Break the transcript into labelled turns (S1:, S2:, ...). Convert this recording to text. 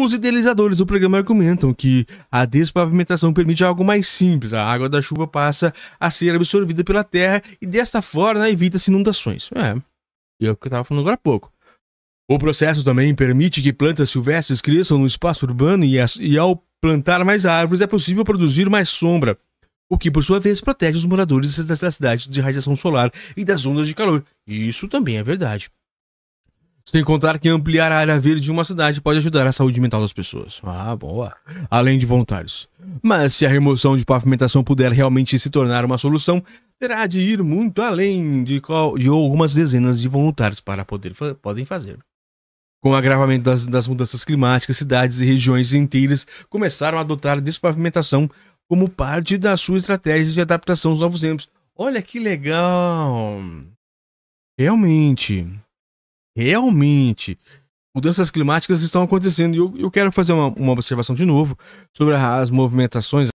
S1: Os idealizadores do programa argumentam que a despavimentação permite algo mais simples. A água da chuva passa a ser absorvida pela terra e desta forma evita-se inundações. É, é o que eu estava falando agora há pouco. O processo também permite que plantas silvestres cresçam no espaço urbano e, e ao plantar mais árvores é possível produzir mais sombra, o que por sua vez protege os moradores das cidades de radiação solar e das ondas de calor. Isso também é verdade. Sem contar que ampliar a área verde de uma cidade pode ajudar a saúde mental das pessoas. Ah, boa. Além de voluntários. Mas se a remoção de pavimentação puder realmente se tornar uma solução, terá de ir muito além de, de algumas dezenas de voluntários para poder fa podem fazer. Com o agravamento das, das mudanças climáticas, cidades e regiões inteiras começaram a adotar despavimentação como parte da sua estratégia de adaptação aos novos tempos. Olha que legal! Realmente, realmente mudanças climáticas estão acontecendo. E eu, eu quero fazer uma, uma observação de novo sobre as movimentações,